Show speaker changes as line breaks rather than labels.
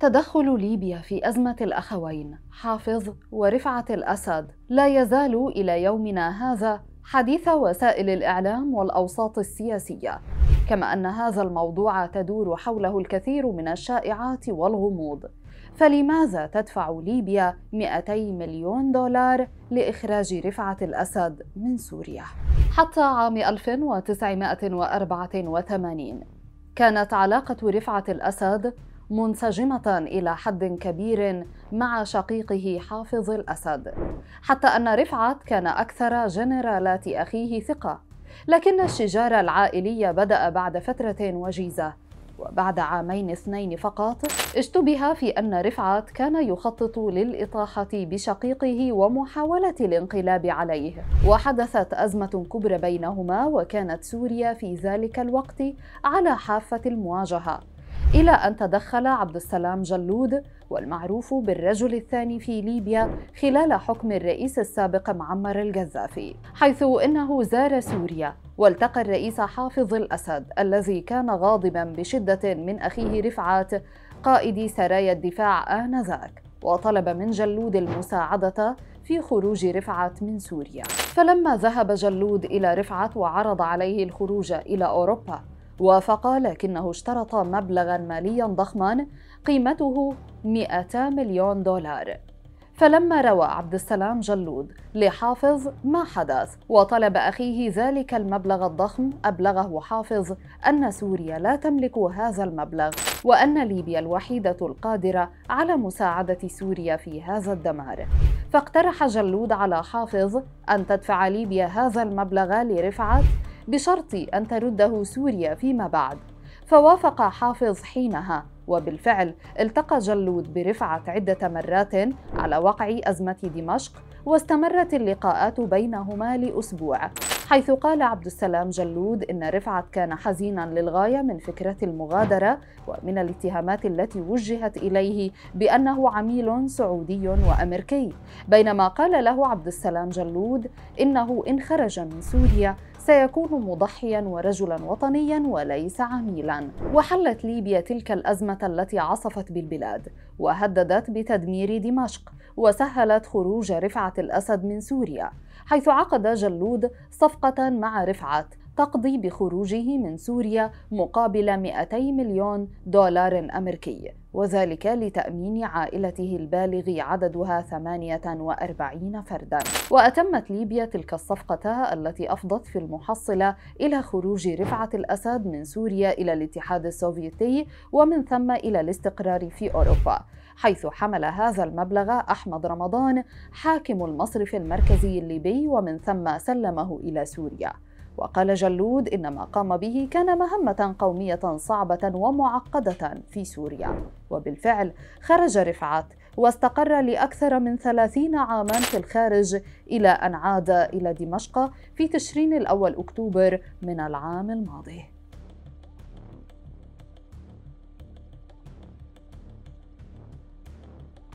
تدخل ليبيا في أزمة الأخوين حافظ ورفعة الأسد لا يزال إلى يومنا هذا حديث وسائل الإعلام والأوساط السياسية كما أن هذا الموضوع تدور حوله الكثير من الشائعات والغموض فلماذا تدفع ليبيا 200 مليون دولار لإخراج رفعة الأسد من سوريا؟ حتى عام 1984 كانت علاقة رفعة الأسد منسجمة إلى حد كبير مع شقيقه حافظ الأسد، حتى أن رفعت كان أكثر جنرالات أخيه ثقة، لكن الشجار العائلي بدأ بعد فترة وجيزة، وبعد عامين اثنين فقط اشتبه في أن رفعت كان يخطط للإطاحة بشقيقه ومحاولة الانقلاب عليه وحدثت أزمة كبرى بينهما وكانت سوريا في ذلك الوقت على حافة المواجهة إلى أن تدخل عبد السلام جلود والمعروف بالرجل الثاني في ليبيا خلال حكم الرئيس السابق معمر القذافي حيث إنه زار سوريا والتقى الرئيس حافظ الأسد الذي كان غاضبا بشدة من أخيه رفعات قائد سرايا الدفاع آنذاك وطلب من جلود المساعدة في خروج رفعت من سوريا فلما ذهب جلود إلى رفعت وعرض عليه الخروج إلى أوروبا وافق لكنه اشترط مبلغا ماليا ضخما قيمته 200 مليون دولار فلما روى عبد السلام جلود لحافظ ما حدث وطلب اخيه ذلك المبلغ الضخم ابلغه حافظ ان سوريا لا تملك هذا المبلغ وان ليبيا الوحيده القادره على مساعده سوريا في هذا الدمار فاقترح جلود على حافظ ان تدفع ليبيا هذا المبلغ لرفعه بشرط أن ترده سوريا فيما بعد فوافق حافظ حينها وبالفعل التقى جلود برفعت عدة مرات على وقع أزمة دمشق واستمرت اللقاءات بينهما لأسبوع حيث قال عبد السلام جلود إن رفعت كان حزينا للغاية من فكرة المغادرة ومن الاتهامات التي وجهت إليه بأنه عميل سعودي وأمريكي بينما قال له عبد السلام جلود إنه إن خرج من سوريا سيكون مضحيا ورجلا وطنيا وليس عميلا وحلت ليبيا تلك الأزمة التي عصفت بالبلاد وهددت بتدمير دمشق وسهلت خروج رفعة الأسد من سوريا حيث عقد جلود صفقة مع رفعت تقضي بخروجه من سوريا مقابل 200 مليون دولار أمريكي وذلك لتأمين عائلته البالغ عددها 48 فردا وأتمت ليبيا تلك الصفقة التي أفضت في المحصلة إلى خروج رفعة الأسد من سوريا إلى الاتحاد السوفيتي ومن ثم إلى الاستقرار في أوروبا حيث حمل هذا المبلغ أحمد رمضان حاكم المصرف المركزي الليبي ومن ثم سلمه إلى سوريا وقال جلود إن ما قام به كان مهمة قومية صعبة ومعقدة في سوريا وبالفعل خرج رفعت واستقر لأكثر من ثلاثين عاما في الخارج إلى أن عاد إلى دمشق في تشرين الأول أكتوبر من العام الماضي